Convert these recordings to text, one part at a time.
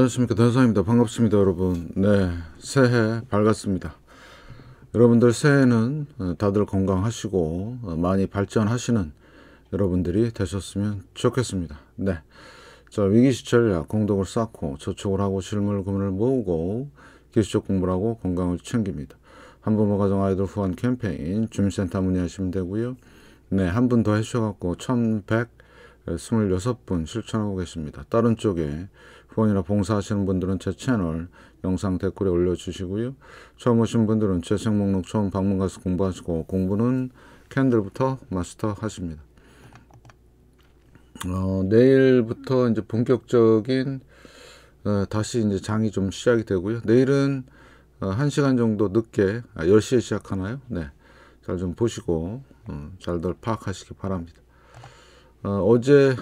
안녕하십니까 대사입니다 반갑습니다 여러분 네 새해 밝았습니다 여러분들 새해는 어, 다들 건강하시고 어, 많이 발전하시는 여러분들이 되셨으면 좋겠습니다 네자 위기시철약 공덕을 쌓고 저축을 하고 실물금을 모으고 기술적 공부를 하고 건강을 챙깁니다 한부모 가정 아이돌 후원 캠페인 주민센터 문의하시면 되고요 네 한 분 더 해주셔갖고 1126분 실천하고 계십니다 다른 쪽에 후원이나 봉사하시는 분들은 제 채널 영상 댓글에 올려주시고요. 처음 오신 분들은 제책 목록 처음 방문 가서 공부하시고 공부는 캔들부터 마스터 하십니다. 어, 내일부터 이제 본격적인 어, 다시 이제 장이 좀 시작이 되고요. 내일은 어, 1시간 정도 늦게 아, 10시에 시작하나요? 네. 잘 좀 보시고 어, 잘들 파악하시기 바랍니다. 어, 어제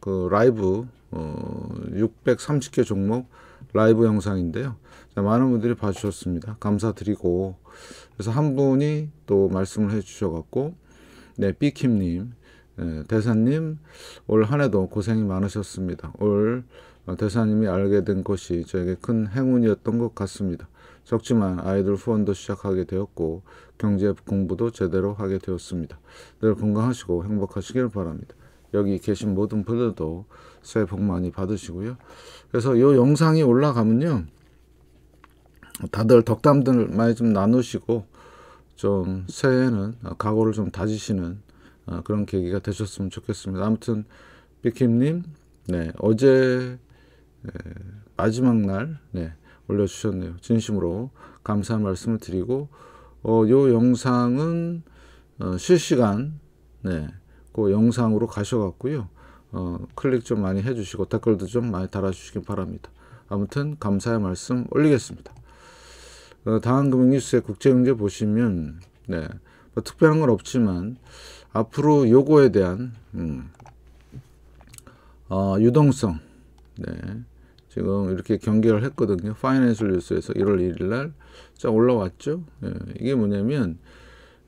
그 라이브 어, 630개 종목 라이브 영상인데요. 자, 많은 분들이 봐주셨습니다. 감사드리고 그래서 한 분이 또 말씀을 해주셔갖고 네 삐킴님 네, 대사님 올 한해도 고생이 많으셨습니다. 올 대사님이 알게 된 것이 저에게 큰 행운이었던 것 같습니다. 적지만 아이들 후원도 시작하게 되었고 경제 공부도 제대로 하게 되었습니다. 늘 건강하시고 행복하시길 바랍니다. 여기 계신 모든 분들도 새해 복 많이 받으시고요. 그래서 이 영상이 올라가면요. 다들 덕담들 많이 좀 나누시고 좀 새해에는 각오를 좀 다지시는 어, 그런 계기가 되셨으면 좋겠습니다. 아무튼 비킴님 네, 어제 마지막 날 네, 올려주셨네요. 진심으로 감사한 말씀을 드리고 어, 요 영상은 어, 실시간 네, 그 영상으로 가셔갖고요. 어, 클릭 좀 많이 해주시고 댓글도 좀 많이 달아주시기 바랍니다. 아무튼 감사의 말씀 올리겠습니다. 어, 다한금융뉴스의 국제경제 보시면 네, 뭐 특별한 건 없지만 앞으로 요거에 대한 음, 어, 유동성 네, 지금 이렇게 경계를 했거든요. 파이낸셜 뉴스에서 1월 1일 날 올라왔죠. 예, 이게 뭐냐면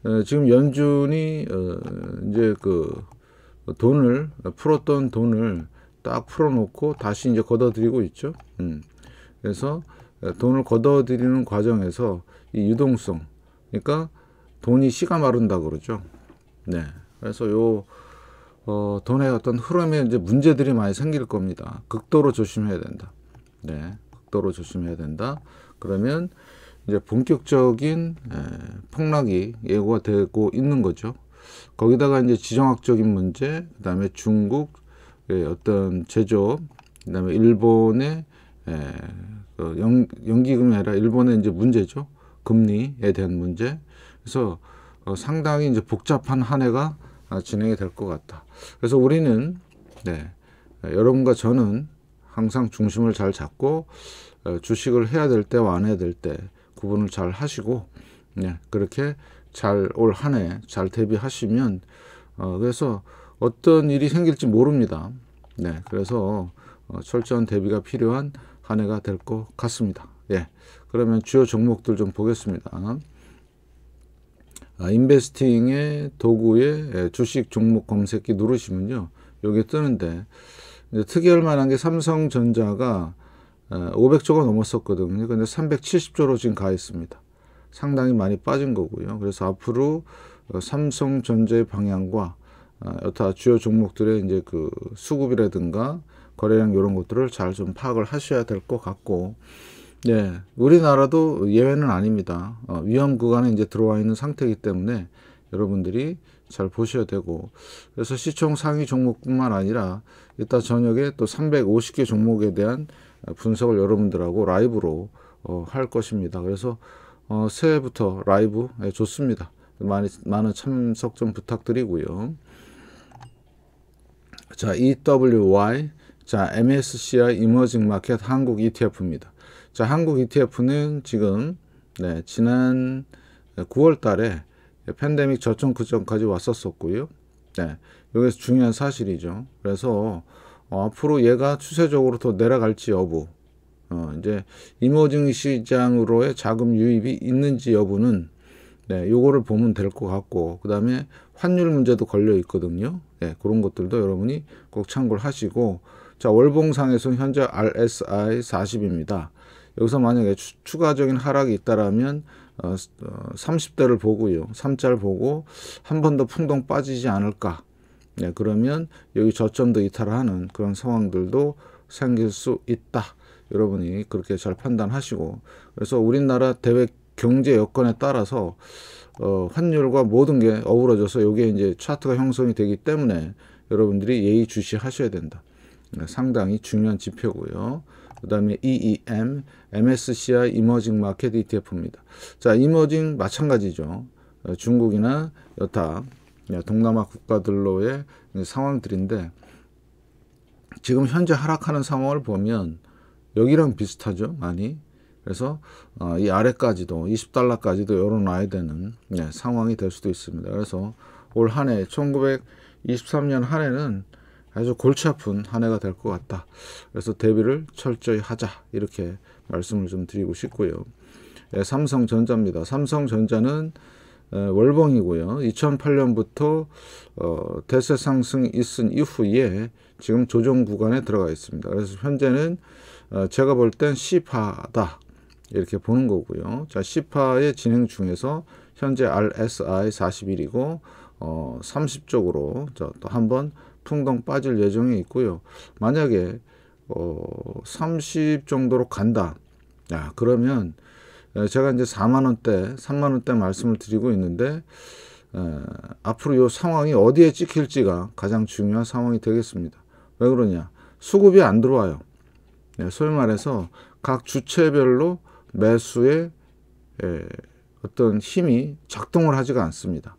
어, 지금 연준이 어, 이제 그 돈을 풀었던 돈을 딱 풀어놓고 다시 이제 걷어들이고 있죠. 음. 그래서 돈을 걷어들이는 과정에서 이 유동성, 그러니까 돈이 씨가 마른다 그러죠. 네. 그래서 요 어, 돈의 어떤 흐름에 이제 문제들이 많이 생길 겁니다. 극도로 조심해야 된다. 네. 극도로 조심해야 된다. 그러면 이제 본격적인 에, 폭락이 예고가 되고 있는 거죠. 거기다가 이제 지정학적인 문제, 그 다음에 중국 의 예, 어떤 제조업, 그 다음에 일본의 예, 그 연, 연기금이 아니라 일본의 이제 문제죠. 금리에 대한 문제. 그래서 어, 상당히 이제 복잡한 한 해가 아, 진행이 될 것 같다. 그래서 우리는 네, 여러분과 저는 항상 중심을 잘 잡고 어, 주식을 해야 될 때와 안 해야 될 때 구분을 잘 하시고 네, 그렇게 잘올한해잘 대비하시면 어, 그래서 어떤 일이 생길지 모릅니다. 네, 그래서 어, 철저한 대비가 필요한 한 해가 될 것 같습니다. 예, 그러면 주요 종목들 좀 보겠습니다. 아, 인베스팅의 도구의 예, 주식 종목 검색기 누르시면요, 여기 뜨는데 특이할 만한 게 삼성전자가 500조가 어, 넘었었거든요. 근데 370조로 지금 가 있습니다. 상당히 많이 빠진 거고요. 그래서 앞으로 어, 삼성전자의 방향과 어, 여타 주요 종목들의 이제 그 수급이라든가 거래량 이런 것들을 잘 좀 파악을 하셔야 될 것 같고, 예, 우리나라도 예외는 아닙니다. 어, 위험 구간에 이제 들어와 있는 상태이기 때문에 여러분들이 잘 보셔야 되고, 그래서 시총 상위 종목뿐만 아니라 이따 저녁에 또 350개 종목에 대한 분석을 여러분들하고 라이브로 어, 할 것입니다. 그래서 어, 새해부터 라이브 네, 좋습니다. 많이, 많은 참석 좀 부탁드리고요. 자, EWY, 자, MSCI 이머징 마켓 한국 ETF입니다. 자, 한국 ETF는 지금 네, 지난 9월 달에 팬데믹 저점 그전까지 왔었었고요. 네, 여기서 중요한 사실이죠. 그래서 어, 앞으로 얘가 추세적으로 더 내려갈지 여부 어, 이제 이머징 시장으로의 자금 유입이 있는지 여부는 네, 요거를 보면 될 것 같고 그 다음에 환율 문제도 걸려 있거든요. 네, 그런 것들도 여러분이 꼭 참고를 하시고 자월봉상에서 현재 RSI 40입니다. 여기서 만약에 추, 가적인 하락이 있다라면 어, 30대를 어, 보고요. 3자를 보고 한 번 더 풍덩 빠지지 않을까. 네, 그러면 여기 저점도 이탈하는 그런 상황들도 생길 수 있다. 여러분이 그렇게 잘 판단하시고 그래서 우리나라 대외 경제 여건에 따라서 어, 환율과 모든 게 어우러져서 이게 이제 차트가 형성이 되기 때문에 여러분들이 예의주시하셔야 된다. 그러니까 상당히 중요한 지표고요. 그 다음에 EEM, MSCI 이머징 마켓 ETF입니다. 자, 이머징 마찬가지죠. 어, 중국이나 여타 예, 동남아 국가들로의 상황들인데 지금 현재 하락하는 상황을 보면 여기랑 비슷하죠 많이 그래서 어, 이 아래까지도 20달러까지도 열어놔야 되는 네, 상황이 될 수도 있습니다 그래서 올 한 해 1923년 한 해는 아주 골치 아픈 한 해가 될 것 같다 그래서 대비를 철저히 하자 이렇게 말씀을 좀 드리고 싶고요 네, 삼성전자입니다 삼성전자는 어, 월봉이고요. 2008년부터 어, 대세 상승 이 있은 이후에 지금 조정 구간에 들어가 있습니다. 그래서 현재는 어, 제가 볼 땐시파다 이렇게 보는 거고요. 자 C파의 진행 중에서 현재 RSI 41이고 어, 30쪽으로 또 한번 풍덩 빠질 예정이 있고요. 만약에 어, 30 정도로 간다. 야, 그러면 어, 제가 이제 4만 원대, 3만 원대 말씀을 드리고 있는데 에, 어, 앞으로 이 상황이 어디에 찍힐지가 가장 중요한 상황이 되겠습니다. 왜 그러냐? 수급이 안 들어와요. 네, 소위 말해서 각 주체별로 매수의 예, 어떤 힘이 작동을 하지가 않습니다.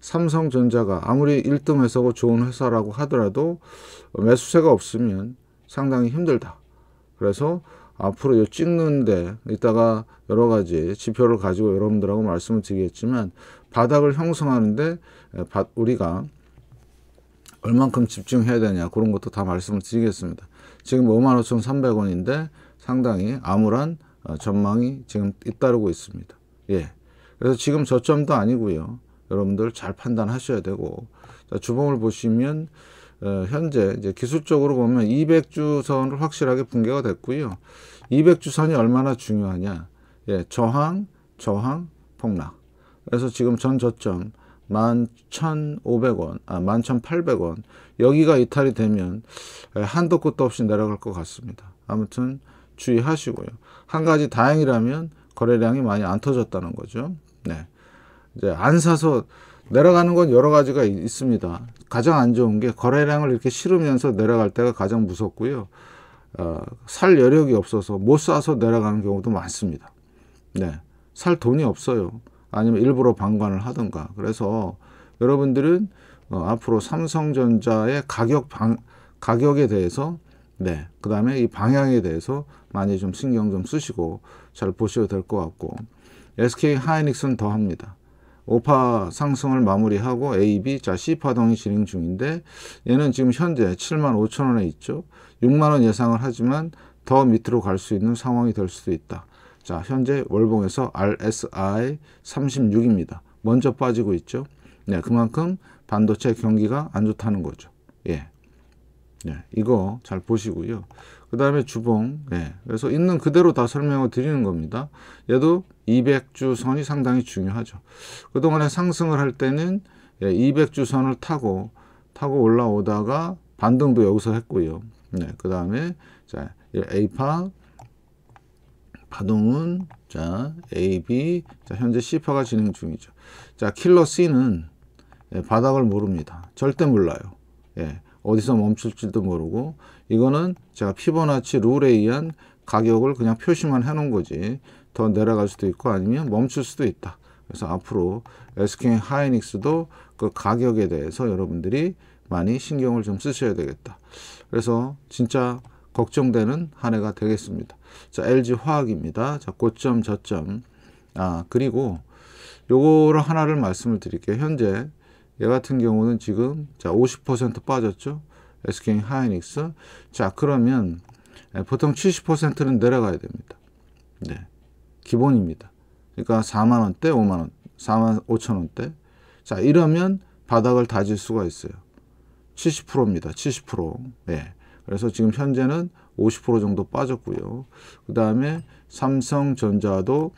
삼성전자가 아무리 1등 회사고 좋은 회사라고 하더라도 매수세가 없으면 상당히 힘들다. 그래서 앞으로 요 찍는데 이따가 여러 가지 지표를 가지고 여러분들하고 말씀을 드리겠지만 바닥을 형성하는데 예, 우리가 얼만큼 집중해야 되냐 그런 것도 다 말씀을 드리겠습니다. 지금 55,300원인데 상당히 암울한 어, 전망이 지금 잇따르고 있습니다. 예. 그래서 지금 저점도 아니고요. 여러분들 잘 판단하셔야 되고 자, 주봉을 보시면 어, 현재 이제 기술적으로 보면 200주선을 확실하게 붕괴가 됐고요. 200주선이 얼마나 중요하냐. 예, 저항, 저항, 폭락. 그래서 지금 전 저점 11,500원, 아, 11,800원. 여기가 이탈이 되면 한도 끝도 없이 내려갈 것 같습니다. 아무튼 주의하시고요. 한 가지 다행이라면 거래량이 많이 안 터졌다는 거죠. 네. 이제 안 사서 내려가는 건 여러 가지가 있습니다. 가장 안 좋은 게 거래량을 이렇게 실으면서 내려갈 때가 가장 무섭고요. 어, 살 여력이 없어서 못 사서 내려가는 경우도 많습니다. 네. 살 돈이 없어요. 아니면 일부러 방관을 하든가. 그래서 여러분들은 어, 앞으로 삼성전자의 가격 방, 가격에 대해서 네, 그 다음에 이 방향에 대해서 많이 좀 신경 좀 쓰시고 잘 보셔야 될것 같고 SK 하이닉스는 더 합니다. 오파 상승을 마무리하고 AB, 자 C파 동이 진행 중인데 얘는 지금 현재 7만 5천 원에 있죠. 6만 원 예상을 하지만 더 밑으로 갈 수 있는 상황이 될 수도 있다. 자, 현재 월봉에서 RSI 36입니다. 먼저 빠지고 있죠. 네, 그만큼 반도체 경기가 안 좋다는 거죠. 예. 예, 이거 잘 보시고요. 그 다음에 주봉. 예, 그래서 있는 그대로 다 설명을 드리는 겁니다. 얘도 200주선이 상당히 중요하죠. 그동안에 상승을 할 때는 예, 200주선을 타고 타고 올라오다가 반등도 여기서 했고요. 네, 그 다음에 자, 에파 파동은 자 A, B 자 현재 C파가 진행 중이죠. 자 킬러 C는 예, 바닥을 모릅니다. 절대 몰라요. 예, 어디서 멈출지도 모르고 이거는 제가 피보나치 룰에 의한 가격을 그냥 표시만 해놓은 거지 더 내려갈 수도 있고 아니면 멈출 수도 있다. 그래서 앞으로 SK 하이닉스도 그 가격에 대해서 여러분들이 많이 신경을 좀 쓰셔야 되겠다. 그래서 진짜 걱정되는 한 해가 되겠습니다. 자, LG 화학입니다. 자, 고점, 저점. 아, 그리고 요거를 하나를 말씀을 드릴게요. 현재 얘 같은 경우는 지금 자, 50% 빠졌죠. SK 하이닉스. 자, 그러면 예, 보통 70%는 내려가야 됩니다. 네. 기본입니다. 그러니까 4만 원대, 5만 원, 4만 5천 원대. 자, 이러면 바닥을 다질 수가 있어요. 70%입니다. 70%. 예. 그래서 지금 현재는 50% 정도 빠졌고요. 그 다음에 삼성전자도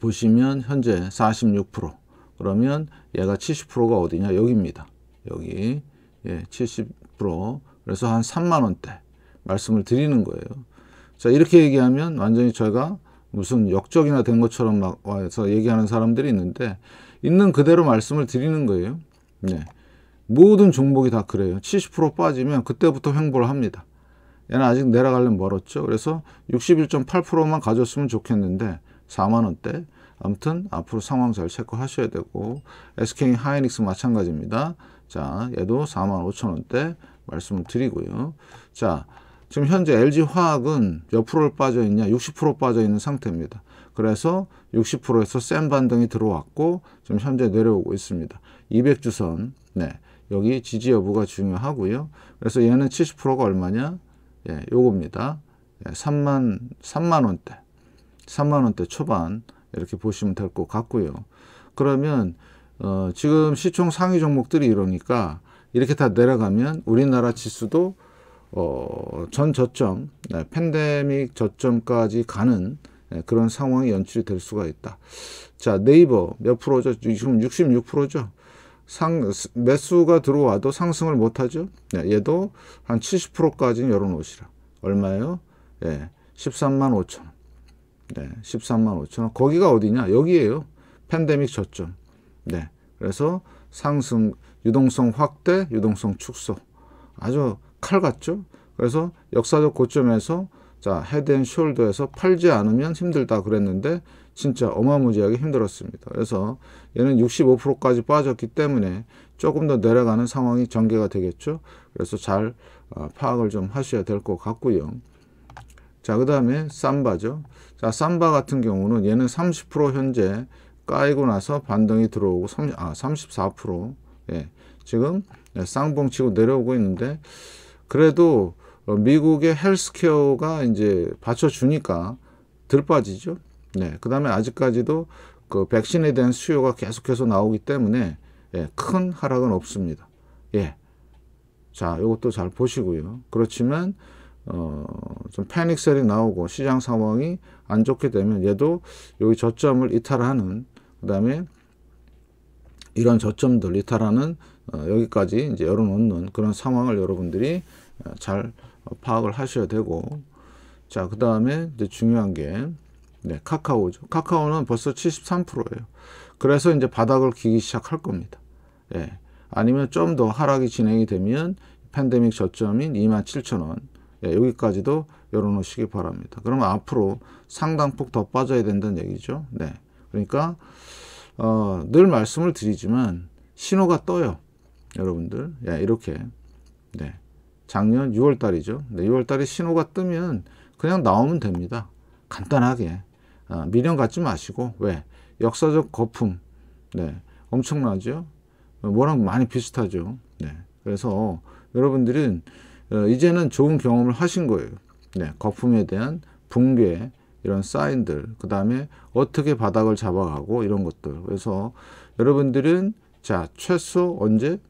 보시면 현재 46% 그러면 얘가 70%가 어디냐 여기입니다. 여기 예, 70% 그래서 한 3만 원대 말씀을 드리는 거예요. 자 이렇게 얘기하면 완전히 저희가 무슨 역적이나 된 것처럼 막 와서 얘기하는 사람들이 있는데 있는 그대로 말씀을 드리는 거예요. 네. 모든 종목이 다 그래요. 70% 빠지면 그때부터 횡보를 합니다. 얘는 아직 내려가려면 멀었죠. 그래서 61.8%만 가졌으면 좋겠는데 4만원대 아무튼 앞으로 상황 잘 체크하셔야 되고 SK 하이닉스 마찬가지입니다. 자 얘도 4만 5천원대 말씀을 드리고요. 자 지금 현재 LG화학은 몇 프로를 빠져있냐 60% 빠져있는 상태입니다. 그래서 60%에서 센 반등이 들어왔고 지금 현재 내려오고 있습니다. 200주선 네 여기 지지 여부가 중요하고요. 그래서 얘는 70%가 얼마냐? 예, 요겁니다. 예, 3만 3만 원대. 3만 원대 초반 이렇게 보시면 될 것 같고요. 그러면 어, 지금 시총 상위 종목들이 이러니까 이렇게 다 내려가면 우리나라 지수도 어, 전 저점, 네, 팬데믹 저점까지 가는 네, 그런 상황이 연출이 될 수가 있다. 자, 네이버 몇 프로죠? 지금 66%죠? 상 매수가 들어와도 상승을 못하죠. 예, 얘도 한 70%까지는 열어놓으시라. 얼마예요? 예, 13만 5천 원. 네, 13만 5천 원. 거기가 어디냐? 여기에요. 팬데믹 저점. 네, 그래서 상승, 유동성 확대, 유동성 축소. 아주 칼 같죠? 그래서 역사적 고점에서 자 헤드앤숄더에서 팔지 않으면 힘들다 그랬는데 진짜 어마무지하게 힘들었습니다. 그래서 얘는 65%까지 빠졌기 때문에 조금 더 내려가는 상황이 전개가 되겠죠. 그래서 잘 어, 파악을 좀 하셔야 될 것 같고요. 자, 그 다음에 삼바죠. 자, 삼바 같은 경우는 얘는 30% 현재 까이고 나서 반등이 들어오고 30, 아, 34% 예, 지금 예, 쌍봉 치고 내려오고 있는데 그래도 어, 미국의 헬스케어가 이제 받쳐주니까 들 빠지죠. 네, 그다음에 아직까지도 그 백신에 대한 수요가 계속해서 나오기 때문에 예, 큰 하락은 없습니다. 예. 자, 이것도 잘 보시고요. 그렇지만 어, 좀 패닉셀이 나오고 시장 상황이 안 좋게 되면 얘도 여기 저점을 이탈하는 그다음에 이런 저점들 이탈하는 어, 여기까지 이제 열어놓는 그런 상황을 여러분들이 어, 잘 파악을 하셔야 되고 자그 다음에 이제 중요한 게 네, 카카오죠. 카카오는 벌써 73%예요. 그래서 이제 바닥을 기기 시작할 겁니다. 예. 아니면 좀 더 하락이 진행이 되면 팬데믹 저점인 27,000원 예, 여기까지도 열어놓으시기 바랍니다. 그러면 앞으로 상당폭 더 빠져야 된다는 얘기죠. 네. 그러니까 어, 늘 말씀을 드리지만 신호가 떠요. 여러분들 예, 이렇게 네. 작년 6월달이죠. 네, 6월달에 신호가 뜨면 그냥 나오면 됩니다. 간단하게 아, 미련 갖지 마시고 왜 역사적 거품 네 엄청나죠 뭐랑 많이 비슷하죠 네 그래서 여러분들은 어, 이제는 좋은 경험을 하신 거예요 네 거품에 대한 붕괴 이런 사인들 그 다음에 어떻게 바닥을 잡아가고 이런 것들 그래서 여러분들은 자 최소 언제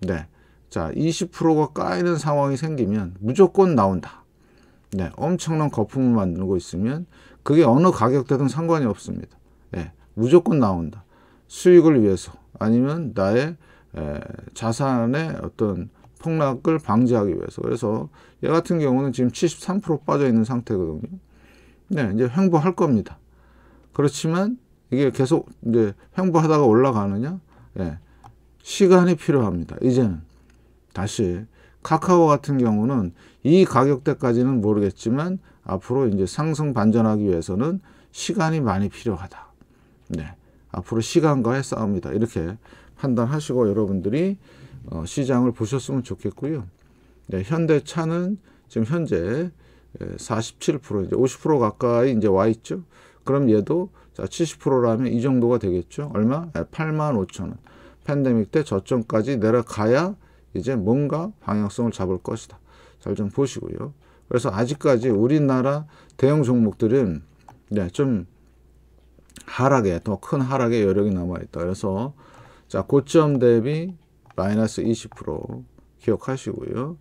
네 자 20%가 까이는 상황이 생기면 무조건 나온다 네 엄청난 거품을 만들고 있으면 그게 어느 가격대든 상관이 없습니다. 예, 무조건 나온다. 수익을 위해서 아니면 나의 예, 자산의 어떤 폭락을 방지하기 위해서 그래서 얘 같은 경우는 지금 73% 빠져 있는 상태거든요. 네, 이제 횡보할 겁니다. 그렇지만 이게 계속 이제 횡보하다가 올라가느냐? 예, 시간이 필요합니다. 이제는 다시 카카오 같은 경우는 이 가격대까지는 모르겠지만 앞으로 이제 상승 반전하기 위해서는 시간이 많이 필요하다. 네. 앞으로 시간과의 싸움이다. 이렇게 판단하시고 여러분들이 어, 시장을 보셨으면 좋겠고요. 네, 현대차는 지금 현재 47% 이제 50% 가까이 이제 와 있죠. 그럼 얘도 자 70%라면 이 정도가 되겠죠. 얼마? 8 5 0 0 0 원. 팬데믹 때 저점까지 내려가야 이제 뭔가 방향성을 잡을 것이다. 잘 좀 보시고요. 그래서 아직까지 우리나라 대형 종목들은 네, 좀 하락에 더 큰 하락의 여력이 남아있다. 그래서 자 고점 대비 마이너스 20% 기억하시고요.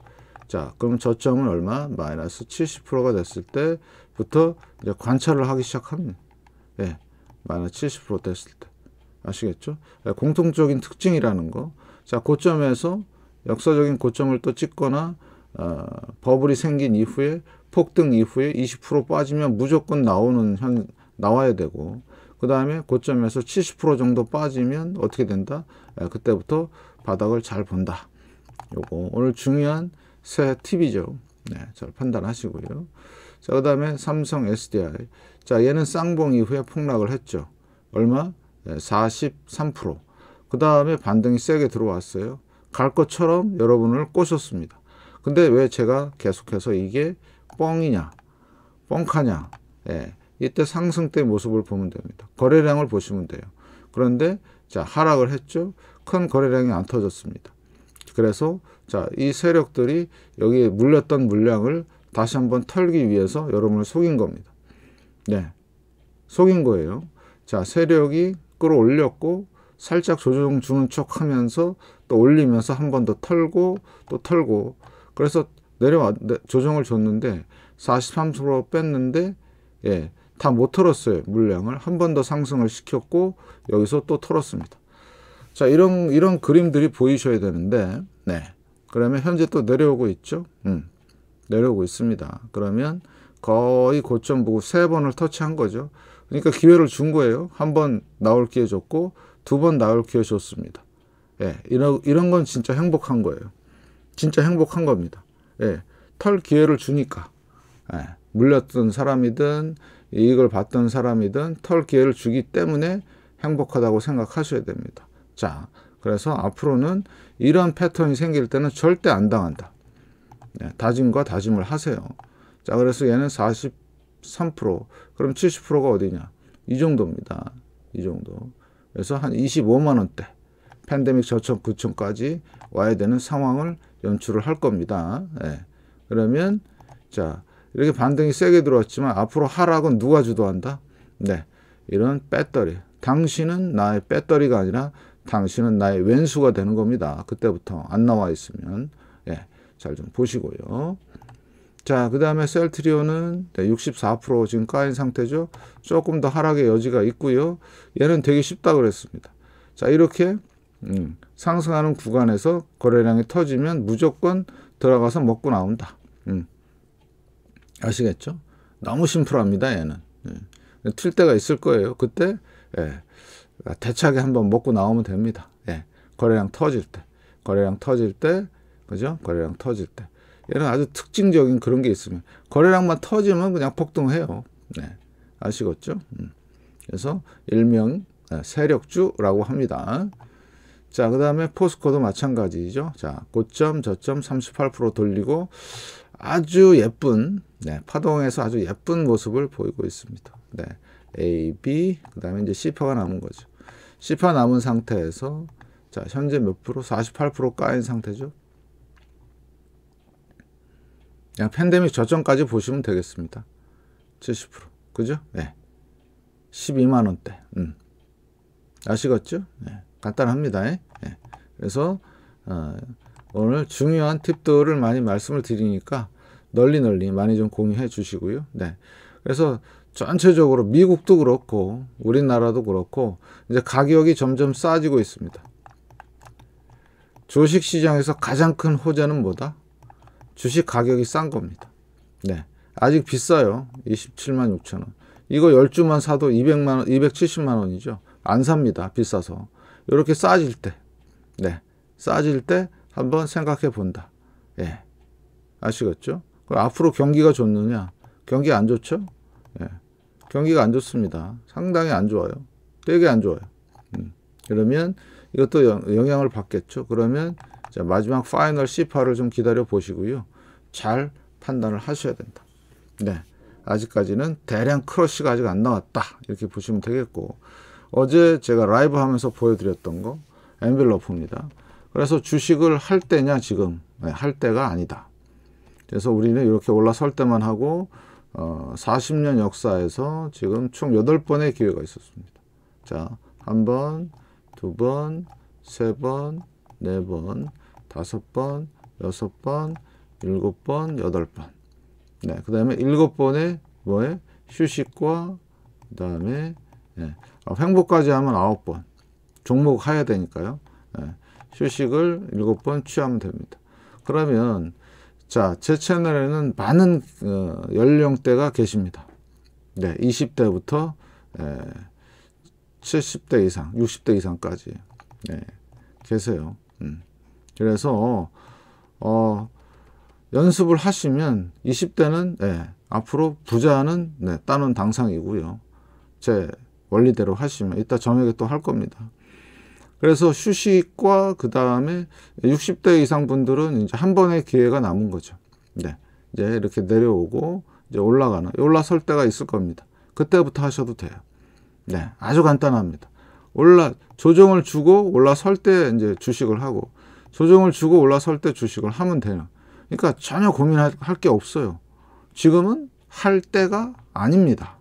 자 그럼 저점은 얼마? 마이너스 70%가 됐을 때부터 이제 관찰을 하기 시작합니다. 예, 마이너스 70% 됐을 때 아시겠죠? 네, 공통적인 특징이라는 거. 자 고점에서 역사적인 고점을 또 찍거나 어, 버블이 생긴 이후에 폭등 이후에 20% 빠지면 무조건 나오는 현, 나와야 되고 그 다음에 고점에서 70% 정도 빠지면 어떻게 된다? 에, 아, 그때부터 바닥을 잘 본다. 요거 오늘 중요한 새 팁이죠. 네, 잘 판단하시고요. 자, 그 다음에 삼성 SDI. 자, 얘는 쌍봉 이후에 폭락을 했죠. 얼마? 네, 43%. 그 다음에 반등이 세게 들어왔어요. 갈 것처럼 여러분을 꼬셨습니다. 근데 왜 제가 계속해서 이게 뻥이냐, 뻥카냐, 예, 이때 상승 때 모습을 보면 됩니다. 거래량을 보시면 돼요. 그런데 자 하락을 했죠. 큰 거래량이 안 터졌습니다. 그래서 자이 세력들이 여기에 물렸던 물량을 다시 한번 털기 위해서 여러분을 속인 겁니다. 네, 속인 거예요. 자 세력이 끌어올렸고 살짝 조정 주는 척하면서 또 올리면서 한 번 더 털고 또 털고 그래서 내려와 조정을 줬는데 43% 뺐는데 예, 다 못 털었어요. 물량을 한 번 더 상승을 시켰고 여기서 또 털었습니다. 자, 이런 이런 그림들이 보이셔야 되는데 네. 그러면 현재 또 내려오고 있죠? 음. 내려오고 있습니다. 그러면 거의 고점 보고 세 번을 터치한 거죠. 그러니까 기회를 준 거예요. 한 번 나올 기회 줬고 두 번 나올 기회 줬습니다. 예, 이런, 이런 건 진짜 행복한 거예요. 진짜 행복한 겁니다. 예, 털 기회를 주니까. 예, 물렸던 사람이든 이익을 받던 사람이든 털 기회를 주기 때문에 행복하다고 생각하셔야 됩니다. 자, 그래서 앞으로는 이런 패턴이 생길 때는 절대 안 당한다. 예, 다짐과 다짐을 하세요. 자, 그래서 얘는 43%, 그럼 70%가 어디냐? 이 정도입니다. 이 정도. 그래서 한 25만 원대. 팬데믹 저점 구청까지 와야 되는 상황을 연출을 할 겁니다. 예. 그러면 자 이렇게 반등이 세게 들어왔지만 앞으로 하락은 누가 주도한다? 네, 이런 배터리. 당신은 나의 배터리가 아니라 당신은 나의 왼수가 되는 겁니다. 그때부터 안 나와 있으면 예, 잘 좀 보시고요. 자, 그 다음에 셀트리온은 64% 지금 까인 상태죠. 조금 더 하락의 여지가 있고요. 얘는 되게 쉽다 그랬습니다. 자, 이렇게 음. 상승하는 구간에서 거래량이 터지면 무조건 들어가서 먹고 나온다. 음. 아시겠죠? 너무 심플합니다. 얘는. 예. 튈 때가 있을 거예요. 그때 예. 대차게 한번 먹고 나오면 됩니다. 예. 거래량 터질 때. 거래량 터질 때. 그죠? 거래량 터질 때. 얘는 아주 특징적인 그런 게 있으면 거래량만 터지면 그냥 폭등해요. 네. 아시겠죠? 음. 그래서 일명 아, 세력주라고 합니다. 자, 그 다음에 포스코도 마찬가지죠. 자, 고점, 저점 38% 돌리고 아주 예쁜, 네, 파동에서 아주 예쁜 모습을 보이고 있습니다. 네, A, B, 그 다음에 이제 C파가 남은 거죠. C파 남은 상태에서 자, 현재 몇 프로? 48% 까인 상태죠. 그냥 팬데믹 저점까지 보시면 되겠습니다. 70%. 그죠? 네. 12만원대. 음. 아시겠죠? 네. 간단합니다. 예. 그래서 어, 오늘 중요한 팁들을 많이 말씀을 드리니까 널리 널리 많이 좀 공유해 주시고요. 네. 그래서 전체적으로 미국도 그렇고 우리나라도 그렇고 이제 가격이 점점 싸지고 있습니다. 주식 시장에서 가장 큰 호재는 뭐다? 주식 가격이 싼 겁니다. 네. 아직 비싸요. 27만 6천 원. 이거 10주만 사도 200만 원, 270만 원이죠. 안 삽니다. 비싸서. 이렇게 싸질 때, 네, 싸질 때 한번 생각해 본다. 예, 아시겠죠? 앞으로 경기가 좋느냐? 경기 안 좋죠? 예, 경기가 안 좋습니다. 상당히 안 좋아요. 되게 안 좋아요. 음, 그러면 이것도 영, 향을 받겠죠. 그러면 자, 마지막 파이널 C8을 좀 기다려 보시고요. 잘 판단을 하셔야 된다. 네. 아직까지는 대량 크러쉬가 아직 안 나왔다. 이렇게 보시면 되겠고 어제 제가 라이브 하면서 보여드렸던 거 엔벨러프입니다. 그래서 주식을 할 때냐 지금 네, 할 때가 아니다. 그래서 우리는 이렇게 올라설 때만 하고 어, 40년 역사에서 지금 총 8번의 기회가 있었습니다. 자, 한 번, 두 번, 세 번, 네 번, 다섯 번, 여섯 번, 일곱 번, 여덟 번. 네, 그 다음에 일곱 번의 뭐에 휴식과 그 다음에 네, 예, 어, 횡보까지 하면 9번. 종목 하야 되니까요. 예, 휴식을 7번 취하면 됩니다. 그러면 자, 제 채널에는 많은 어, 연령대가 계십니다. 네, 20대부터 에, 예, 70대 이상, 60대 이상까지 네, 계세요. 음. 그래서 어, 연습을 하시면 20대는 네, 앞으로 부자는 네, 따는 당상이고요. 제 원리대로 하시면 이따 저녁에 또 할 겁니다. 그래서 휴식과 그 다음에 60대 이상 분들은 이제 한 번의 기회가 남은 거죠. 네. 이제 이렇게 내려오고 이제 올라가는 올라설 때가 있을 겁니다. 그때부터 하셔도 돼요. 네. 아주 간단합니다. 올라 조정을 주고 올라설 때 이제 주식을 하고 조정을 주고 올라설 때 주식을 하면 돼요. 그러니까 전혀 고민할 게 없어요. 지금은 할 때가 아닙니다.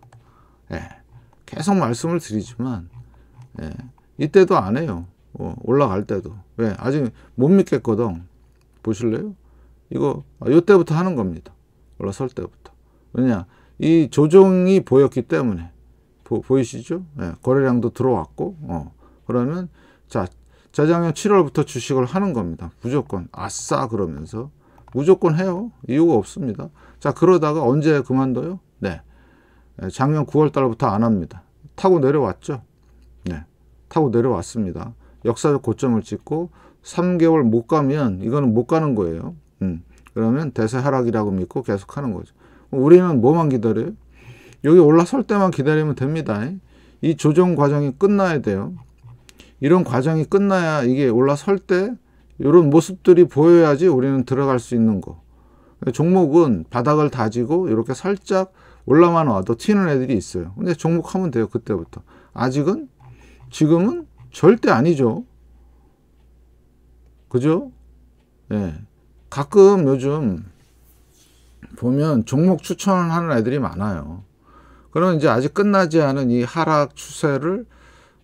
네. 계속 말씀을 드리지만 예, 이때도 안 해요. 어, 올라갈 때도 왜 예, 아직 못 믿겠거든. 보실래요? 이거 아, 요때부터 하는 겁니다. 올라설 때부터 왜냐 이 조정이 보였기 때문에 보, 이시죠 예, 거래량도 들어왔고 어, 그러면 자 재작년 7월부터 주식을 하는 겁니다. 무조건 아싸 그러면서 무조건 해요. 이유가 없습니다. 자 그러다가 언제 그만둬요? 네. 예, 작년 9월 달부터 안 합니다. 타고 내려왔죠. 네. 타고 내려왔습니다. 역사적 고점을 찍고 3개월 못 가면 이거는 못 가는 거예요. 음. 그러면 대세 하락이라고 믿고 계속 하는 거죠. 우리는 뭐만 기다려요? 여기 올라설 때만 기다리면 됩니다. 이 조정 과정이 끝나야 돼요. 이런 과정이 끝나야 이게 올라설 때 이런 모습들이 보여야지 우리는 들어갈 수 있는 거. 종목은 바닥을 다지고 이렇게 살짝 올라만 와도 튀는 애들이 있어요. 근데 종목하면 돼요. 그때부터. 아직은 지금은 절대 아니죠. 그죠? 예. 가끔 요즘 보면 종목 추천하는 을 애들이 많아요. 그러면 이제 아직 끝나지 않은 이 하락 추세를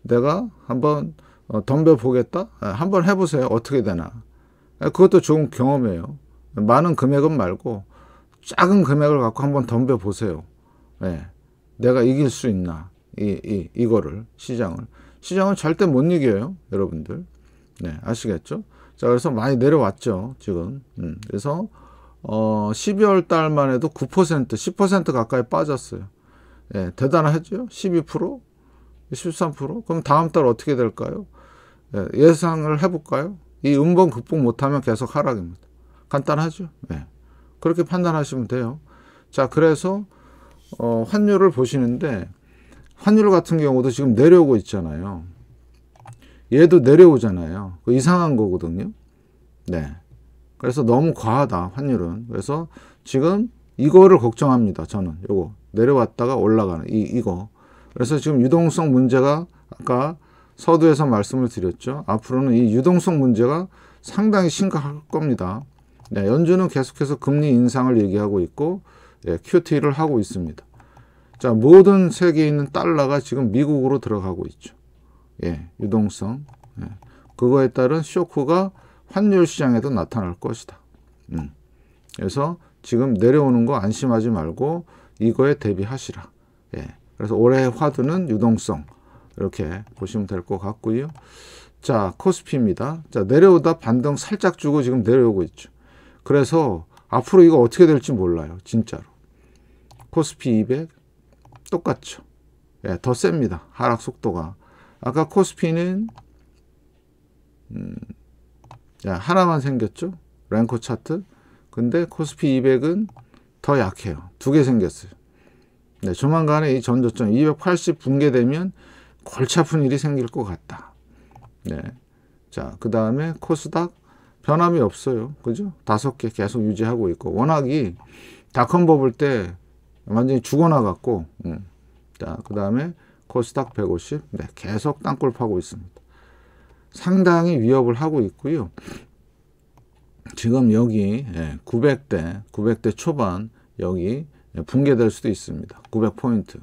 내가 한번 어, 덤벼 보겠다? 아, 한번 해보세요. 어떻게 되나. 아, 그것도 좋은 경험이에요. 많은 금액은 말고 작은 금액을 갖고 한번 덤벼 보세요. 예. 내가 이길 수 있나 이, 이, 이거를 시장을 시장은 절대 못 이겨요 여러분들 네 아시겠죠 자 그래서 많이 내려왔죠 지금 음, 그래서 어 12월 달만 해도 9% 10% 가까이 빠졌어요 예, 대단하죠 12% 13% 그럼 다음 달 어떻게 될까요 예, 상을 해볼까요 이 음봉 극복 못하면 계속 하락입니다 간단하죠 예. 그렇게 판단하시면 돼요 자 그래서 어, 환율을 보시는데 환율 같은 경우도 지금 내려오고 있잖아요. 얘도 내려오잖아요. 그 이상한 거거든요. 네. 그래서 너무 과하다 환율은. 그래서 지금 이거를 걱정합니다. 저는 요거 내려왔다가 올라가는 이 이거. 그래서 지금 유동성 문제가 아까 서두에서 말씀을 드렸죠. 앞으로는 이 유동성 문제가 상당히 심각할 겁니다. 네, 연준은 계속해서 금리 인상을 얘기하고 있고 예, QT를 하고 있습니다. 자, 모든 세계에 있는 달러가 지금 미국으로 들어가고 있죠. 예, 유동성. 예, 그거에 따른 쇼크가 환율 시장에도 나타날 것이다. 음. 그래서 지금 내려오는 거 안심하지 말고 이거에 대비하시라. 예. 그래서 올해의 화두는 유동성 이렇게 보시면 될 것 같고요. 자 코스피입니다. 자 내려오다 반등 살짝 주고 지금 내려오고 있죠. 그래서 앞으로 이거 어떻게 될지 몰라요. 진짜로. 코스피 200 똑같죠. 예, 더 셉니다. 하락 속도가. 아까 코스피는 음, 야, 하나만 생겼죠. 랭코 차트. 근데 코스피 200은 더 약해요. 두 개 생겼어요. 네, 조만간에 이 전조점 280 붕괴되면 골치 아픈 일이 생길 것 같다. 네. 자, 그 다음에 코스닥 변함이 없어요. 그죠? 다섯 개 계속 유지하고 있고. 워낙이 닷컴 버블 때 완전히 죽어나갔고 음. 자그 다음에 코스닥 150 네, 계속 땅굴 파고 있습니다. 상당히 위협을 하고 있고요. 지금 여기 900대 예, 900대 초반 여기 예, 붕괴될 수도 있습니다. 900포인트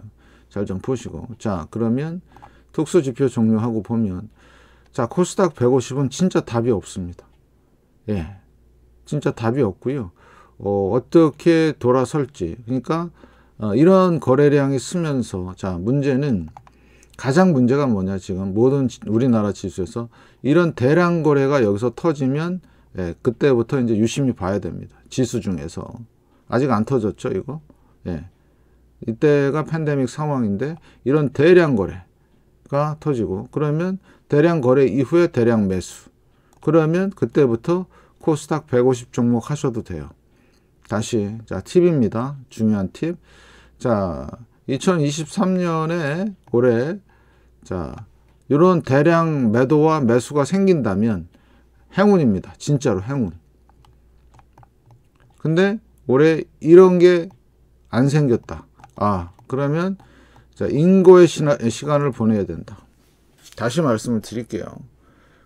잘 좀 보시고 자 그러면 특수지표 종료하고 보면 자 코스닥 150은 진짜 답이 없습니다. 예, 진짜 답이 없고요. 어, 어떻게 돌아설지 그러니까 어, 이런 거래량이 쓰면서 자 문제는 가장 문제가 뭐냐 지금 모든 우리나라 지수에서 이런 대량 거래가 여기서 터지면 예, 그때부터 이제 유심히 봐야 됩니다. 지수 중에서 아직 안 터졌죠 이거 예. 이때가 팬데믹 상황인데 이런 대량 거래가 터지고 그러면 대량 거래 이후에 대량 매수 그러면 그때부터 코스닥 150 종목 하셔도 돼요. 다시 자 팁입니다. 중요한 팁. 자, 2023년에 올해 자, 이런 대량 매도와 매수가 생긴다면 행운입니다. 진짜로 행운. 근데 올해 이런 게 안 생겼다. 아, 그러면 자, 인고의 시나, 시간을 보내야 된다. 다시 말씀을 드릴게요.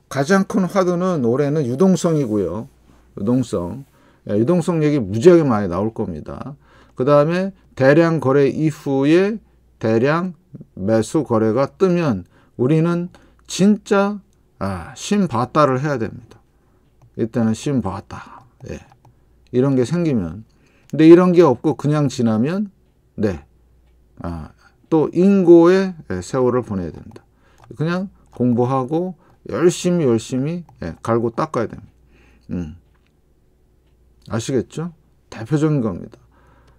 가장 큰 화두는 올해는 유동성이고요. 유동성. 예, 유동성 얘기 무지하게 많이 나올 겁니다. 그 다음에 대량 거래 이후에 대량 매수 거래가 뜨면 우리는 진짜 아, 신바다를 해야 됩니다. 이때는 신바다. 예. 이런 게 생기면. 근데 이런 게 없고 그냥 지나면 네. 아, 또 인고의 예, 세월을 보내야 된다. 그냥 공부하고 열심히 열심히 예, 갈고 닦아야 됩니다. 음. 아시겠죠? 대표적인 겁니다.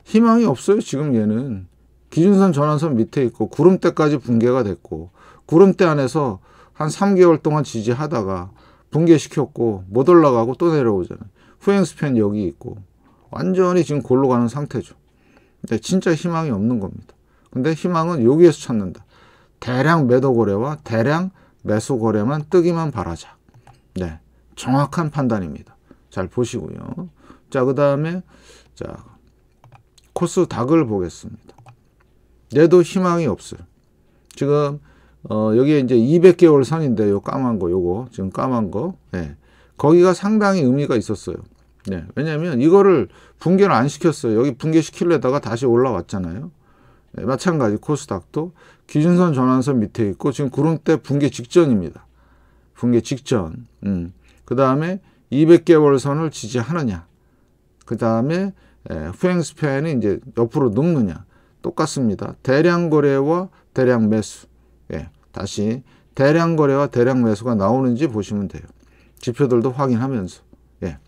희망이 없어요. 지금 얘는 기준선 전환선 밑에 있고 구름대까지 붕괴가 됐고 구름대 안에서 한 3개월 동안 지지하다가 붕괴시켰고 못 올라가고 또 내려오잖아요. 후행스팬 여기 있고 완전히 지금 골로 가는 상태죠. 근데 진짜 희망이 없는 겁니다. 근데 희망은 여기에서 찾는다. 대량 매도 거래와 대량 매수 거래만 뜨기만 바라자. 네. 정확한 판단입니다. 잘 보시고요. 자, 그 다음에, 자, 코스닥을 보겠습니다. 내도 희망이 없어요. 지금 어, 여기에 이제 200개월 선인데 요 까만 거 요거 지금 까만 거 네. 거기가 상당히 의미가 있었어요. 네. 왜냐하면 이거를 붕괴를 안 시켰어요. 여기 붕괴시키려다가 다시 올라왔잖아요. 네. 마찬가지 코스닥도 기준선 전환선 밑에 있고 지금 구름대 붕괴 직전입니다. 붕괴 직전. 음. 그 다음에 200개월 선을 지지하느냐. 그 다음에 예, 후행 스팬이 이제 옆으로 눕느냐 똑같습니다. 대량 거래와 대량 매수. 예, 다시 대량 거래와 대량 매수가 나오는지 보시면 돼요. 지표들도 확인하면서. 예.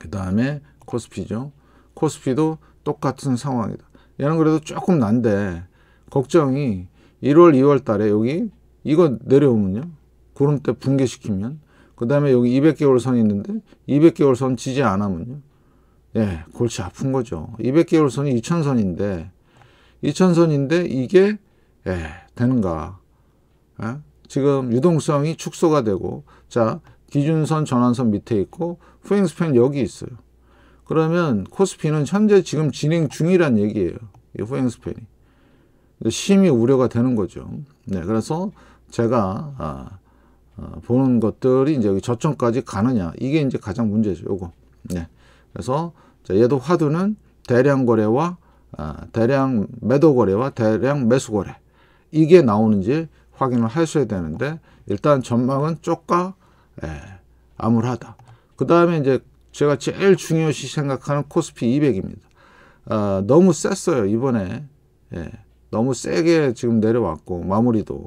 그 다음에 코스피죠. 코스피도 똑같은 상황이다. 얘는 그래도 조금 난데 걱정이 1월, 2월 달에 여기 이거 내려오면요. 구름대 붕괴시키면 그 다음에 여기 200개월 선 있는데 200개월 선 지지 안 하면요. 예, 골치 아픈 거죠. 200개월 선이 2,000선인데, 2,000선인데 이게, 예, 되는가. 예? 지금 유동성이 축소가 되고, 자, 기준선, 전환선 밑에 있고, 후행스팬 여기 있어요. 그러면 코스피는 현재 지금 진행 중이란 얘기예요. 이 후행스팬이. 심히 우려가 되는 거죠. 네, 그래서 제가, 아, 어, 보는 것들이 이제 저점까지 가느냐 이게 이제 가장 문제죠 요거 네 그래서 자, 얘도 화두는 대량 거래와 아, 대량 매도 거래와 대량 매수 거래 이게 나오는지 확인을 하셔야 되는데 일단 전망은 쪼까 예, 암울하다. 그 다음에 이제 제가 제일 중요시 생각하는 코스피 200입니다. 아, 너무 셌어요 이번에 예, 너무 세게 지금 내려왔고 마무리도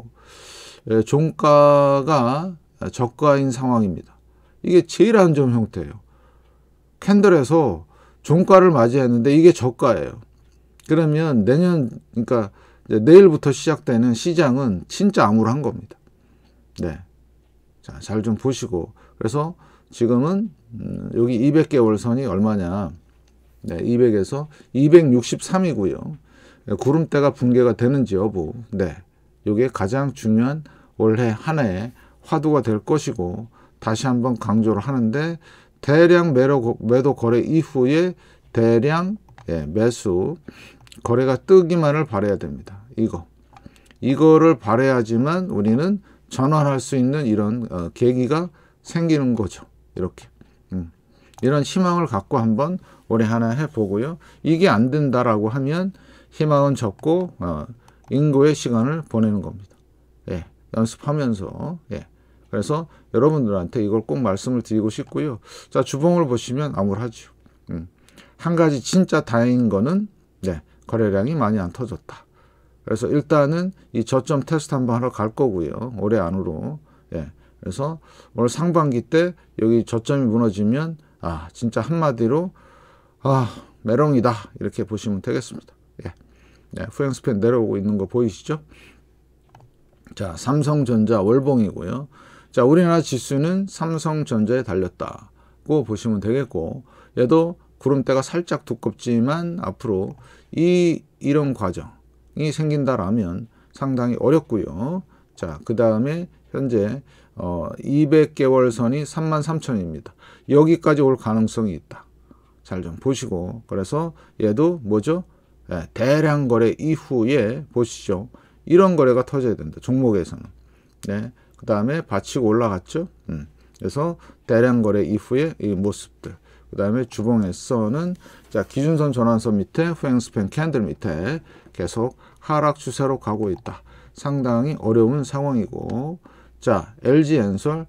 예, 종가가 저가인 상황입니다. 이게 제일 안 좋은 형태예요. 캔들에서 종가를 맞이했는데 이게 저가예요. 그러면 내년 그러니까 내일부터 시작되는 시장은 진짜 암울한 겁니다. 네. 자, 잘 좀 보시고 그래서 지금은 음, 여기 200개월 선이 얼마냐? 네, 200에서 263이고요. 네, 구름대가 붕괴가 되는지 여부. 네. 요게 가장 중요한 올해 한해 화두가 될 것이고 다시 한번 강조를 하는데 대량 매로, 매도 거래 이후에 대량 예, 매수 거래가 뜨기만을 바래야 됩니다. 이거. 이거를 바래야지만 우리는 전환할 수 있는 이런 어, 계기가 생기는 거죠. 이렇게. 음. 이런 희망을 갖고 한번 올해 하나 해보고요. 이게 안 된다라고 하면 희망은 접고 어, 인고의 시간을 보내는 겁니다. 예, 연습하면서 예. 그래서 여러분들한테 이걸 꼭 말씀을 드리고 싶고요. 자, 주봉을 보시면 암울하죠. 음. 한 가지 진짜 다행인 거는 네, 거래량이 많이 안 터졌다. 그래서 일단은 이 저점 테스트 한번 하러 갈 거고요. 올해 안으로. 예. 그래서 오늘 상반기 때 여기 저점이 무너지면 아, 진짜 한마디로 아, 메롱이다. 이렇게 보시면 되겠습니다. 예. 네, 후행 스팬 내려오고 있는 거 보이시죠? 자, 삼성전자 월봉이고요. 자, 우리나라 지수는 삼성전자에 달렸다고 보시면 되겠고 얘도 구름대가 살짝 두껍지만 앞으로 이 이런 과정이 생긴다라면 상당히 어렵고요. 자, 그 다음에 현재 어, 200개월 선이 33,000입니다. 여기까지 올 가능성이 있다. 잘 좀 보시고 그래서 얘도 뭐죠? 예, 대량 거래 이후에 보시죠. 이런 거래가 터져야 된다. 종목에서는. 네. 그 다음에 받치고 올라갔죠. 음. 그래서 대량 거래 이후의 이 모습들. 그 다음에 주봉에서는 자 기준선 전환선 밑에 후행스팬 캔들 밑에 계속 하락 추세로 가고 있다. 상당히 어려운 상황이고 자 LG 엔솔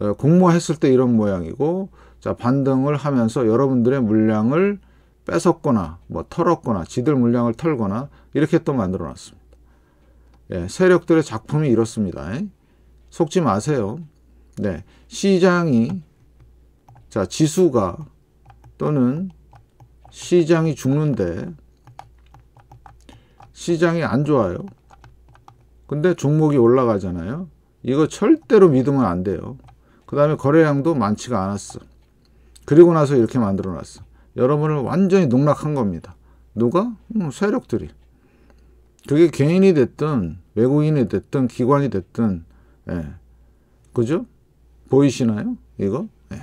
어, 공모했을 때 이런 모양이고 자 반등을 하면서 여러분들의 물량을 뺏었거나 뭐 털었거나 지들 물량을 털거나 이렇게 또 만들어 놨습니다. 예, 세력들의 작품이 이렇습니다. 속지 마세요. 네. 시장이 자, 지수가 또는 시장이 죽는데 시장이 안 좋아요. 근데 종목이 올라가잖아요. 이거 절대로 믿으면 안 돼요. 그 다음에 거래량도 많지가 않았어. 그리고 나서 이렇게 만들어 놨어. 여러분을 완전히 농락한 겁니다. 누가? 음, 세력들이. 그게 개인이 됐든 외국인이 됐든 기관이 됐든 예. 그죠? 보이시나요? 이거? 예.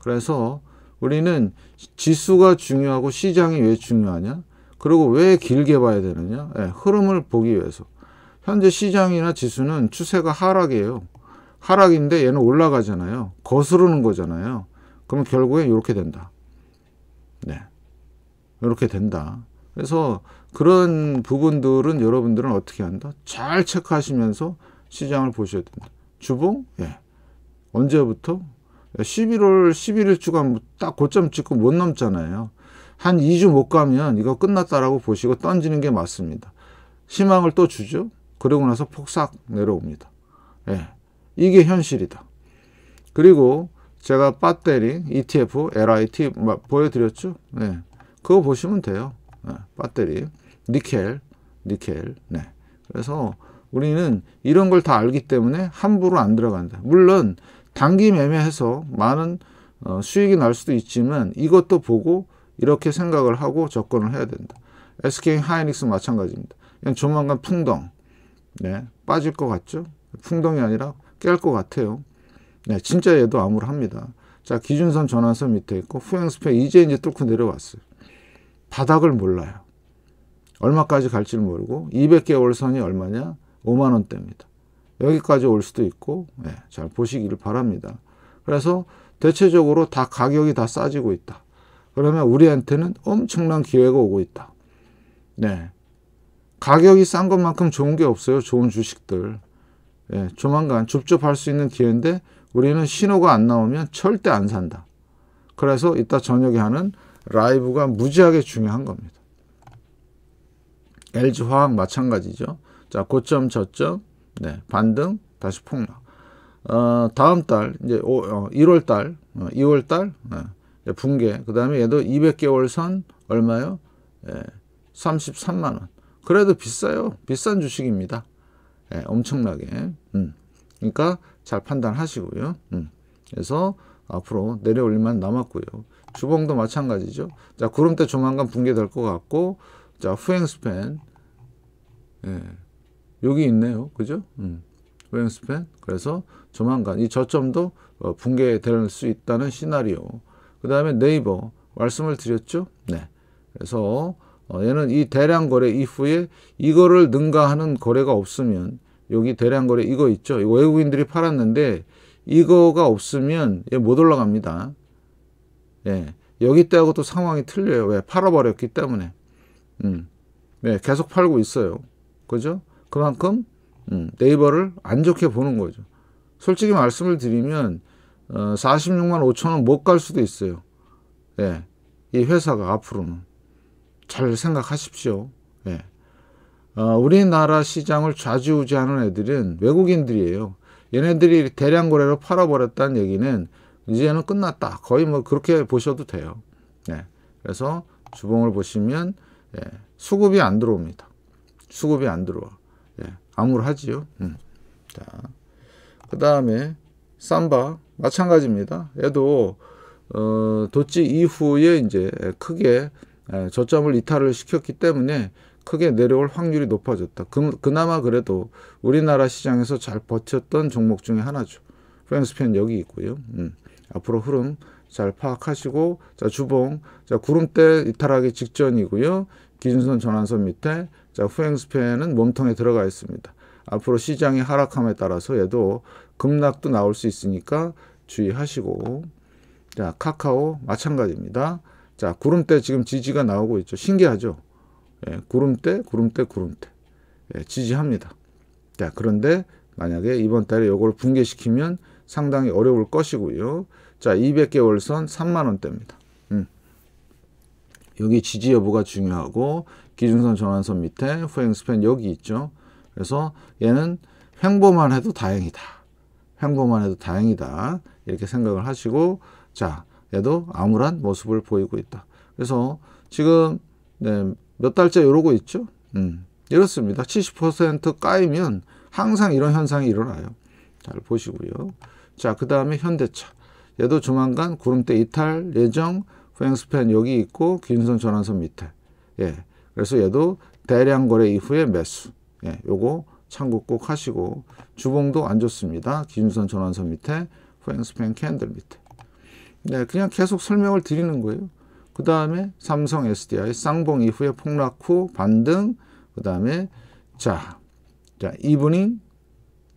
그래서 우리는 지수가 중요하고 시장이 왜 중요하냐? 그리고 왜 길게 봐야 되느냐? 예. 흐름을 보기 위해서. 현재 시장이나 지수는 추세가 하락이에요. 하락인데 얘는 올라가잖아요. 거스르는 거잖아요. 그럼 결국에 이렇게 된다. 네. 이렇게 된다. 그래서 그런 부분들은 여러분들은 어떻게 한다? 잘 체크하시면서 시장을 보셔야 됩니다. 주봉? 예. 언제부터? 11월 11일 주간 뭐 딱 고점 찍고 못 넘잖아요. 한 2주 못 가면 이거 끝났다라고 보시고 던지는 게 맞습니다. 희망을 또 주죠. 그러고 나서 폭삭 내려옵니다. 예. 이게 현실이다. 그리고 제가 배터리 ETF, LIT 보여드렸죠. 예. 그거 보시면 돼요. 예. 배터리, 니켈, 니켈. 네. 그래서 우리는 이런 걸 다 알기 때문에 함부로 안 들어간다. 물론 단기 매매해서 많은 어, 수익이 날 수도 있지만 이것도 보고 이렇게 생각을 하고 접근을 해야 된다. SK 하이닉스 마찬가지입니다. 그냥 조만간 풍덩 네, 빠질 것 같죠? 풍덩이 아니라 깰 것 같아요. 네, 진짜 얘도 암울합니다. 자, 기준선 전환선 밑에 있고 후행스페 이제 이제 뚫고 내려왔어요. 바닥을 몰라요. 얼마까지 갈지를 모르고 200개월 선이 얼마냐? 5만 원대입니다. 여기까지 올 수도 있고 예, 잘 보시기를 바랍니다. 그래서 대체적으로 다 가격이 다 싸지고 있다. 그러면 우리한테는 엄청난 기회가 오고 있다. 네. 가격이 싼 것만큼 좋은 게 없어요. 좋은 주식들. 예, 조만간 줍줍할 수 있는 기회인데 우리는 신호가 안 나오면 절대 안 산다. 그래서 이따 저녁에 하는 라이브가 무지하게 중요한 겁니다. LG화학 마찬가지죠. 자, 고점, 저점, 네, 반등, 다시 폭락. 어, 다음 달, 이제 오, 어, 1월 달, 어, 2월 달, 네, 붕괴. 그 다음에 얘도 200개월 선 얼마요? 예, 33만원. 그래도 비싸요. 비싼 주식입니다. 예, 엄청나게. 음. 그러니까 잘 판단하시고요. 음. 그래서 앞으로 내려올리만 남았고요. 주봉도 마찬가지죠. 자, 구름대 조만간 붕괴될 것 같고, 자, 후행 스팬. 예. 여기 있네요. 그죠? 음. 웨윙스팬. 그래서 조만간 이 저점도 어, 붕괴될 수 있다는 시나리오. 그 다음에 네이버. 말씀을 드렸죠? 네. 그래서 어, 얘는 이 대량 거래 이후에 이거를 능가하는 거래가 없으면 여기 대량 거래 이거 있죠? 이거 외국인들이 팔았는데 이거가 없으면 얘 못 올라갑니다. 예. 여기 때하고 또 상황이 틀려요. 왜? 팔아버렸기 때문에. 음. 네, 계속 팔고 있어요. 그죠? 그만큼 음, 네이버를 안 좋게 보는 거죠. 솔직히 말씀을 드리면 어, 46만 5천 원 못 갈 수도 있어요. 예, 이 회사가 앞으로는 잘 생각하십시오. 예. 어, 우리나라 시장을 좌지우지하는 애들은 외국인들이에요. 얘네들이 대량 거래로 팔아버렸다는 얘기는 이제는 끝났다. 거의 뭐 그렇게 보셔도 돼요. 네. 그래서 주봉을 보시면 예, 수급이 안 들어옵니다. 수급이 안 들어와. 암으로 하지요. 음. 자, 그 다음에 삼바 마찬가지입니다. 얘도 어, 도치 이후에 이제 크게 저점을 이탈을 시켰기 때문에 크게 내려올 확률이 높아졌다. 그, 나마 그래도 우리나라 시장에서 잘 버텼던 종목 중에 하나죠. 프랑스펜 여기 있고요. 음. 앞으로 흐름 잘 파악하시고 자 주봉 자 구름대 이탈하기 직전이고요. 기준선 전환선 밑에 자, 후행스팬은 몸통에 들어가 있습니다. 앞으로 시장이 하락함에 따라서 얘도 급락도 나올 수 있으니까 주의하시고 자, 카카오 마찬가지입니다. 자, 구름대 지금 지지가 나오고 있죠. 신기하죠? 예, 구름대, 구름대, 구름대. 예, 지지합니다. 자, 그런데 만약에 이번 달에 이걸 붕괴시키면 상당히 어려울 것이고요. 자, 200개월 선 3만 원대입니다. 음. 여기 지지 여부가 중요하고 기준선 전환선 밑에 후행 스팬 여기 있죠. 그래서 얘는 횡보만 해도 다행이다. 횡보만 해도 다행이다. 이렇게 생각을 하시고 자 얘도 암울한 모습을 보이고 있다. 그래서 지금 네, 몇 달째 이러고 있죠. 음, 이렇습니다. 70% 까이면 항상 이런 현상이 일어나요. 잘 보시고요. 자, 그 다음에 현대차. 얘도 조만간 구름대 이탈 예정, 후행스팬 여기 있고, 기준선 전환선 밑에. 예. 그래서 얘도 대량 거래 이후에 매수. 예, 요거 참고 꼭 하시고 주봉도 안 좋습니다. 기준선 전환선 밑에 포행스팬 캔들 밑에. 네, 그냥 계속 설명을 드리는 거예요. 그 다음에 삼성 SDI 쌍봉 이후에 폭락 후 반등. 그 다음에 자, 자 이브닝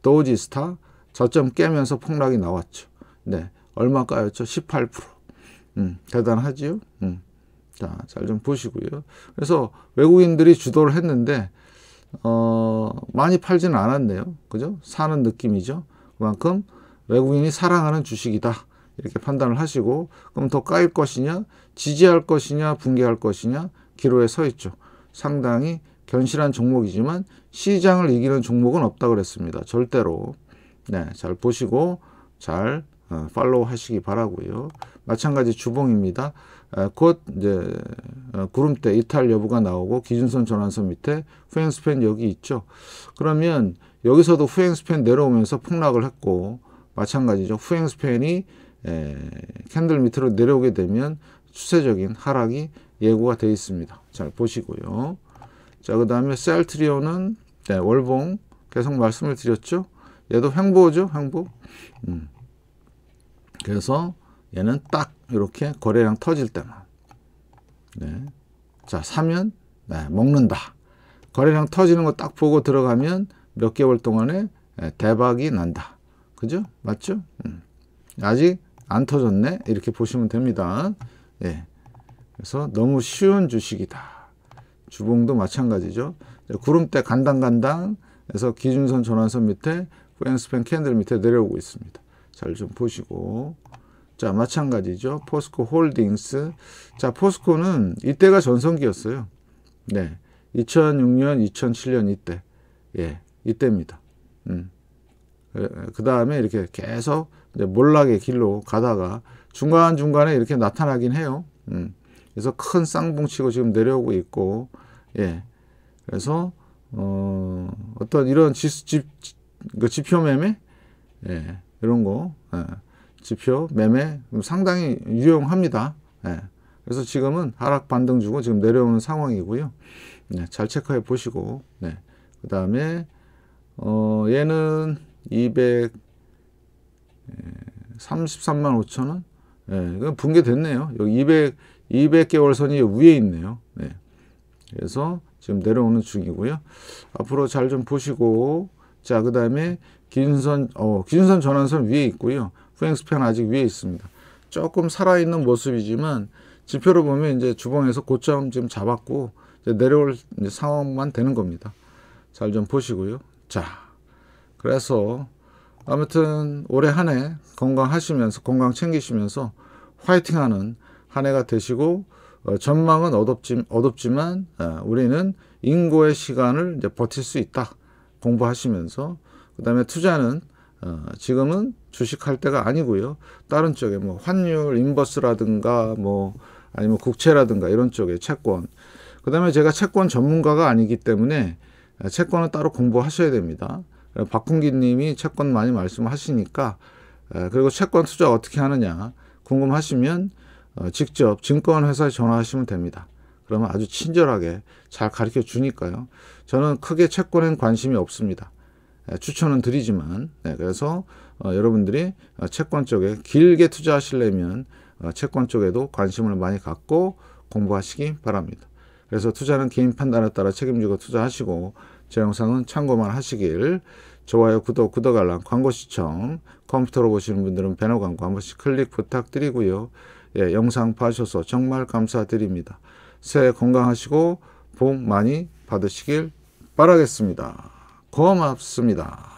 도지스타 저점 깨면서 폭락이 나왔죠. 네, 얼마까였죠? 18%. 음, 대단하지요? 음. 합시다. 잘좀 보시고요. 그래서 외국인들이 주도를 했는데 어, 많이 팔지는 않았네요. 그죠? 사는 느낌이죠. 그만큼 외국인이 사랑하는 주식이다. 이렇게 판단을 하시고 그럼 더 까일 것이냐, 지지할 것이냐, 붕괴할 것이냐 기로에 서 있죠. 상당히 견실한 종목이지만 시장을 이기는 종목은 없다 그랬습니다. 절대로. 네, 잘 보시고 잘 어, 팔로우 하시기 바라고요. 마찬가지 주봉입니다. 어, 곧 이제 어, 구름대 이탈 여부가 나오고 기준선 전환선 밑에 후행스팬 여기 있죠. 그러면 여기서도 후행스팬 내려오면서 폭락을 했고 마찬가지죠. 후행스팬이 캔들 밑으로 내려오게 되면 추세적인 하락이 예고가 되어 있습니다. 잘 보시고요. 자, 그 다음에 셀트리오는 네, 월봉 계속 말씀을 드렸죠. 얘도 횡보죠, 횡보. 음. 그래서 얘는 딱 이렇게 거래량 터질 때만. 네. 자, 사면 네, 먹는다. 거래량 터지는 거 딱 보고 들어가면 몇 개월 동안에 예, 대박이 난다. 그죠? 맞죠? 음. 아직 안 터졌네. 이렇게 보시면 됩니다. 예. 그래서 너무 쉬운 주식이다. 주봉도 마찬가지죠. 구름대 간당간당 해서 기준선 전환선 밑에 포스팬 캔들 밑에 내려오고 있습니다. 잘 좀 보시고 자, 마찬가지죠. 포스코 홀딩스. 자, 포스코는 이때가 전성기였어요. 네. 2006년, 2007년 이때. 예. 이때입니다. 음. 그, 그 다음에 이렇게 계속 몰락의 길로 가다가 중간중간에 이렇게 나타나긴 해요. 음. 그래서 큰 쌍봉치고 지금 내려오고 있고, 예. 그래서, 어, 어떤 이런 지수, 집, 그 지표 매매? 예. 이런 거. 예. 지표 매매 음, 상당히 유용합니다. 예. 그래서 지금은 하락 반등 주고 지금 내려오는 상황이고요. 네, 잘 체크해 보시고 네. 그 다음에 어, 얘는 233만 5천원 예, 예 이건 붕괴됐네요. 여기 200, 200개월 선이 위에 있네요. 네. 그래서 지금 내려오는 중이고요. 앞으로 잘 좀 보시고 자그 다음에 긴선 어, 긴선 전환선 위에 있고요. 소행스팬 아직 위에 있습니다. 조금 살아있는 모습이지만 지표로 보면 이제 주봉에서 고점 지금 잡았고 내려올 상황만 되는 겁니다. 잘 좀 보시고요. 자, 그래서 아무튼 올해 한해 건강하시면서 건강 챙기시면서 화이팅하는 한 해가 되시고 어, 전망은 어둡지, 어둡지만 어, 우리는 인고의 시간을 이제 버틸 수 있다 공부하시면서 그 다음에 투자는 어, 지금은 주식할 때가 아니고요. 다른 쪽에 뭐 환율, 인버스라든가 뭐 아니면 국채라든가 이런 쪽에 채권. 그다음에 제가 채권 전문가가 아니기 때문에 채권은 따로 공부하셔야 됩니다. 박훈기님이 채권 많이 말씀하시니까 그리고 채권 투자 어떻게 하느냐 궁금하시면 어, 직접 증권회사에 전화하시면 됩니다. 그러면 아주 친절하게 잘 가르쳐 주니까요. 저는 크게 채권엔 관심이 없습니다. 추천은 드리지만 네, 그래서 어, 여러분들이 어, 채권 쪽에 길게 투자하시려면 어, 채권 쪽에도 관심을 많이 갖고 공부하시기 바랍니다. 그래서 투자는 개인 판단에 따라 책임지고 투자하시고 제 영상은 참고만 하시길 좋아요, 구독, 구독 알람, 광고 시청 컴퓨터로 보시는 분들은 배너 광고 한 번씩 클릭 부탁드리고요. 예, 영상 봐주셔서 정말 감사드립니다. 새해 건강하시고 복 많이 받으시길 바라겠습니다. 고맙습니다.